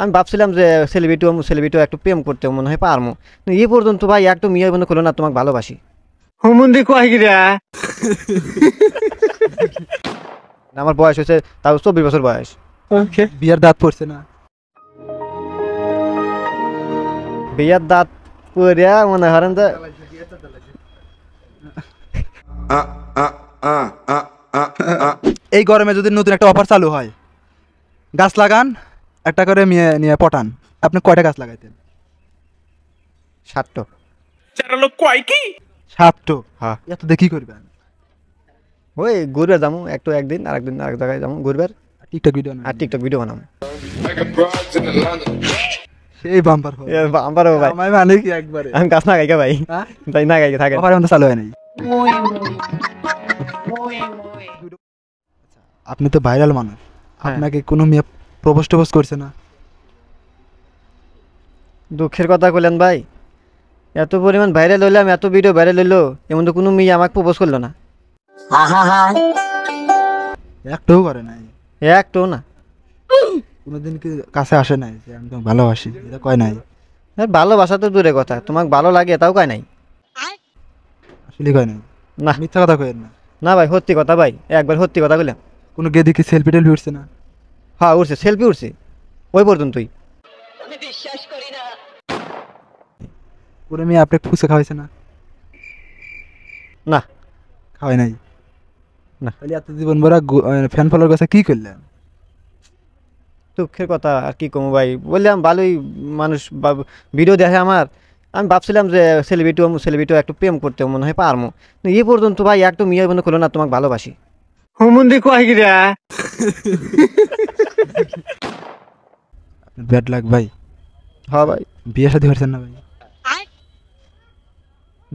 আমি ভাবছিলাম যে সেলিব্রিটি সেলিব্রিটি একটু প্রেম করতে মনে হয় পারমো এই পর্যন্ত ভাই একটু মেয়ে মনে করলো না তোমাকে ভালোবাসি হুমুন্দি কয়েকরা আমার বয়স হয়েছে তাও চব্বিশ বছর বয়স বিয়ার দাঁত পড়ছে না বিয়ার দাঁত পড়ে মনে হরেন এই গরমে যদি নতুন একটা অফার চালু হয় গাছ লাগান একটা করে নিয়ে পটান আপনি কয়টা গাছ লাগাইতেন সাতটো চার লোক কয় কি সাতটো হ্যাঁ এত দেখি করবেন ওই ঘুরবে যাবো একটু একদিন আর একদিন আর এক জায়গায় যাবো ঘুরবে টিকটক ভিডিও আর টিকটক ভিডিও বানাম সেই বাম্পার হবে বাম্পার হবে ভাই আমি মানে কি একবারে আমি গাছ না গাইকা ভাই তাই হ্যাঁ? না গাইকা থাকে আমার চালু হয় নাই আচ্ছা, আপনি তো ভাইরাল মানুষ হ্যাঁ। আপনাকে কোনো মেয়ে প্রপোজ টপোজ করছে না দুঃখের কথা কইলেন ভাই এত পরিমাণ লইলে আমি এত ভিডিও বাইরে লইলো এমন তো কোনো মেয়ে আমাকে প্রপোজ করলো না একটাও করে নাই একটাও না কোনোদিন কি কাছে আসে নাই যে আমি তোমাকে ভালোবাসি এটা কয় নাই হ্যাঁ ভালোবাসা তো দূরে কথা তোমাকে ভালো লাগে তাও কয় নাই আসলে কয় নাই না মিথ্যা কথা কয় না না ভাই সত্যি কথা ভাই একবার সত্যি কথা কইলাম কোনো গেদিকে সেলফি টেলফি উঠছে না হ্যাঁ উঠছে সেলফি উঠছে ওই পর্যন্তই বিশ্বাস মেয়ে আপনি ফুচকা খাওয়াইছে না না খাওয়াই নাই না তাহলে এত জীবন ভরা ফ্যান ফলোর কাছে কী করলেন দুঃখের কথা আর কি কমু ভাই বললাম ভালোই মানুষ ভিডিও দেখে আমার আমি ভাবছিলাম যে সেলিব্রিটি সেলিব্রিটিও একটু প্রেম করতে মনে হয় পারমো এ পর্যন্ত ভাই একদম মেয়ে বন্ধু খোলো না তোমাকে ভালোবাসি হুমুন্দি কয় রা ব্যাড লাগ ভাই হ্যাঁ ভাই বিয়ে করছেন না ভাই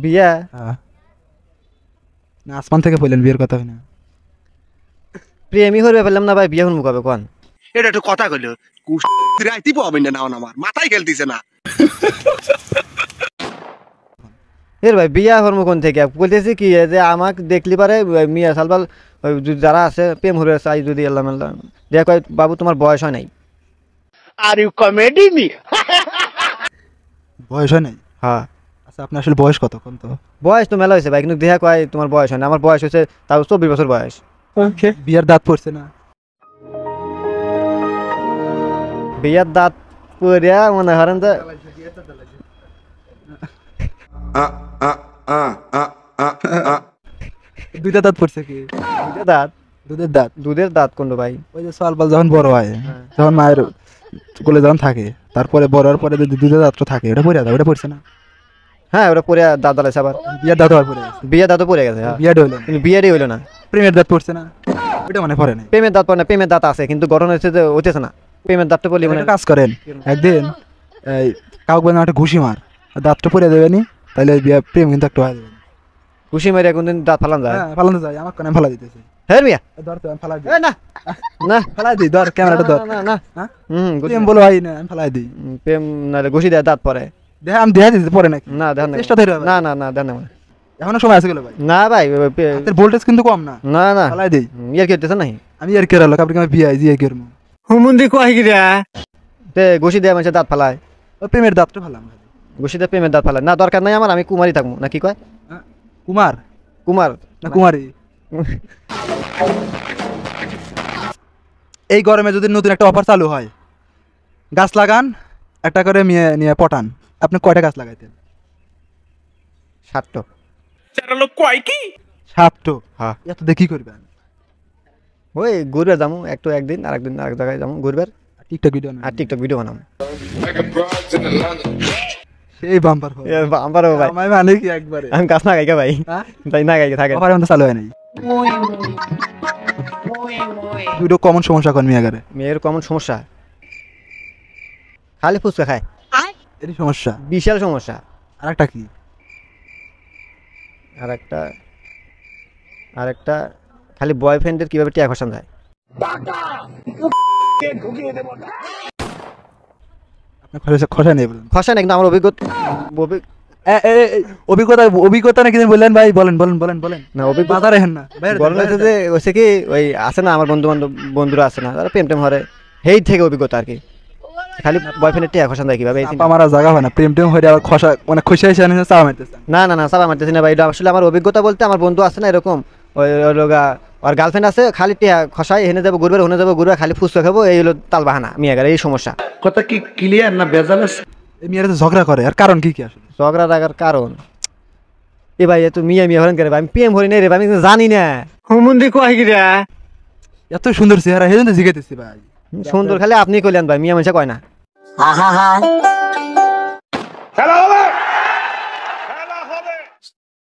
বিয়া না আসমান থেকে বললেন বিয়ের কথা হয় না প্রেমই করবে পেলাম না ভাই বিয়ে মুখাবে কোন এটা একটু কথা কইলো রাইতি পাবেন না আমার মাথায় খেলতিছে না এর ভাই বিয়া হরমো কোন থেকে বলতেছি কি যে আমাকে দেখলি পারে মিয়া সালবাল যারা আছে প্রেম হরে চাই যদি আল্লাহ আল্লাহ যে কয় বাবু তোমার বয়স হয় নাই আর ইউ কমেডি মি বয়স হয় নাই হ্যাঁ আচ্ছা আপনার আসলে বয়স কত কোন তো বয়স তো মেলা হয়েছে ভাই কিন্তু দেহা কয় তোমার বয়স হয় না আমার বয়স হয়েছে তাও চব্বিশ বছর বয়স ওকে বিয়ার দাঁত পড়ছে না বিয়ার দাঁত পড়িয়া মনে হরেন যে দুইটা দাঁত পড়ছে কি দুইটা দাঁত দুধের দাঁত দুধের দাঁত কোনটা ভাই ওই যে সলপাল যখন বড় হয় যখন হ্যাঁ। মায়ের কোলে যখন থাকে তারপরে বড় হওয়ার পরে যদি দুধের দাঁতটা থাকে ওটা পড়ে দাও ওটা পড়ছে না হ্যাঁ ওটা পরে দাঁত দাঁড়াইছে আবার বিয়ের দাঁত পড়ে গেছে বিয়ের দাঁতও পড়ে গেছে হ্যাঁ। বিয়েটা হইলো কিন্তু বিয়েরই হইলো না প্রেমের দাঁত পড়ছে না ওটা মানে পড়ে না প্রেমের দাঁত পড়ে না প্রেমের দাঁত আছে কিন্তু গঠন হচ্ছে যে হইতেছে না প্রেমের দাঁতটা পড়লে মানে কাজ করেন একদিন এই কাউকে একটা ঘুষি মার দাঁতটা পড়ে দেবেনি তাহলে বিয়া প্রেম কিন্তু একটু হয় খুশি মারি দিন দাঁত ফালান যায় হ্যাঁ, ফালানো যায় আমার কোনে ফালা দিতেছে হ্যাঁ মিয়া ধর তো আমি ফালা দিই না না ফালা দিই ধর ক্যামেরাটা ধর না না হ্যাঁ? হুম গুছি আমি বলো ভাই না আমি ফালা দিই প্রেম না রে ঘুষি দেয় দাঁত পরে দেখ আমি দেয়া দিতে পরে নাকি না দেন না চেষ্টা ধরে না না না দেন না এখনো সময় আছে গেল ভাই না ভাই তোর ভোল্টেজ কিন্তু কম না না না ফালা দিই ইয়ার কেটেছ নাই আমি ইয়ার কেরালো কাপড় কামে বিয়া জি ইয়ার কেরমু হুমুন্দি কয় গিরা তে গুছি দেয়া মানে দাঁত ফালায় ও প্রেমের দাঁতটা ফালাম গোশিদা প্রেমের দাঁত ফালায় না দরকার নাই আমার আমি কুমারই থাকবো না কি কয় কুমার কুমার না কুমারী এই গরমে যদি নতুন একটা অফার চালু হয় গাছ লাগান একটা করে নিয়ে নিয়ে পটান আপনি কয়টা গাছ লাগাইতেন সাতটো লোক কয় কি সাতটো হ্যাঁ এত দেখি করবেন ওই ঘুরবে যাবো একটু একদিন আর একদিন আরেক জায়গায় যাবো ঘুরবে টিকটক ভিডিও আর টিকটক ভিডিও বানাবো সেই বাম্পার বাম্পার ভাই আমার মানে কি একবারে আমি গাছ না গাইকে ভাই হ্যাঁ? তাই না গাইকা থাকে আমার চালু হয় নাই দুটো কমন সমস্যা কোন মেয়াগারে মেয়ের কমন সমস্যা খালি ফুচকা খায় এটি সমস্যা বিশাল সমস্যা আর একটা কি আর একটা আর একটা খালি বয়ফ্রেন্ডের কিভাবে টিয়া খসান যায় না আমার অভিজ্ঞতা না না না বন্ধুরা আছে না প্রেম টেম থেকে অভিজ্ঞতা আর কি খালি আমার জায়গা হয় না প্রেম হয়ে খসা মানে খুশি হয়েছে না না না ভাই আসলে আমার অভিজ্ঞতা বলতে আমার বন্ধু আছে না এরকম ওই আর গার্লফ্রেন্ড আছে খালি টিয়া খসায় এনে যাবো গুরবে হনে যাবো গুরবে খালি ফুচকা খাবো এই হলো তাল বাহানা মিয়া মেয়েগার এই সমস্যা কথা কি ক্লিয়ার না বেজাল আছে এই মেয়েরা ঝগড়া করে আর কারণ কি কি আসলে ঝগড়া লাগার কারণ এ ভাই এত মিয়া মিয়া হলেন করে আমি পিএম হরি নাই রে আমি জানি না হুমুন্দি কয় কি রে এত সুন্দর চেহারা হেজন্য জিগাইতেছি ভাই সুন্দর খালি আপনি কইলেন ভাই মিয়া মানুষে কয় না হ্যাঁ হ্যাঁ হ্যাঁ